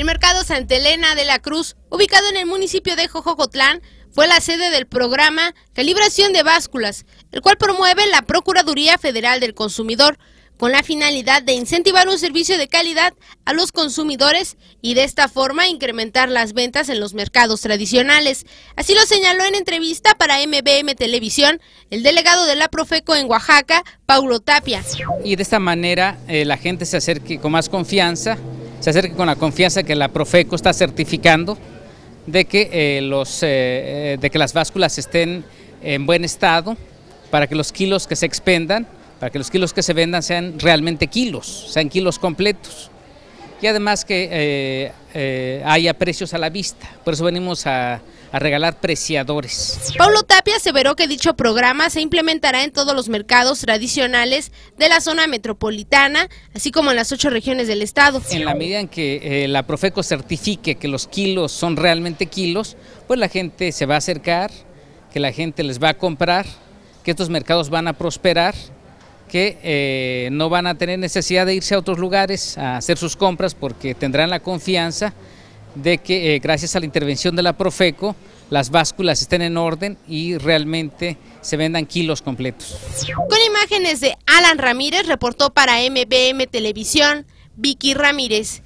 El mercado Santa Elena de la Cruz, ubicado en el municipio de Jojocotlán, fue la sede del programa Calibración de Básculas, el cual promueve la Procuraduría Federal del Consumidor, con la finalidad de incentivar un servicio de calidad a los consumidores y de esta forma incrementar las ventas en los mercados tradicionales. Así lo señaló en entrevista para MBM Televisión el delegado de la Profeco en Oaxaca, Paulo Tapia. Y de esta manera eh, la gente se acerque con más confianza se acerque con la confianza que la Profeco está certificando de que, eh, los, eh, eh, de que las básculas estén en buen estado para que los kilos que se expendan, para que los kilos que se vendan sean realmente kilos, sean kilos completos y además que eh, eh, haya precios a la vista. Por eso venimos a, regalar preciadores. Paulo Tapia aseveró que dicho programa se implementará en todos los mercados tradicionales de la zona metropolitana, así como en las ocho regiones del estado. En la medida en que eh, la Profeco certifique que los kilos son realmente kilos, pues la gente se va a acercar, que la gente les va a comprar, que estos mercados van a prosperar que eh, no van a tener necesidad de irse a otros lugares a hacer sus compras porque tendrán la confianza de que eh, gracias a la intervención de la Profeco las básculas estén en orden y realmente se vendan kilos completos. Con imágenes de Alan Ramírez reportó para MBM Televisión Vicky Ramírez.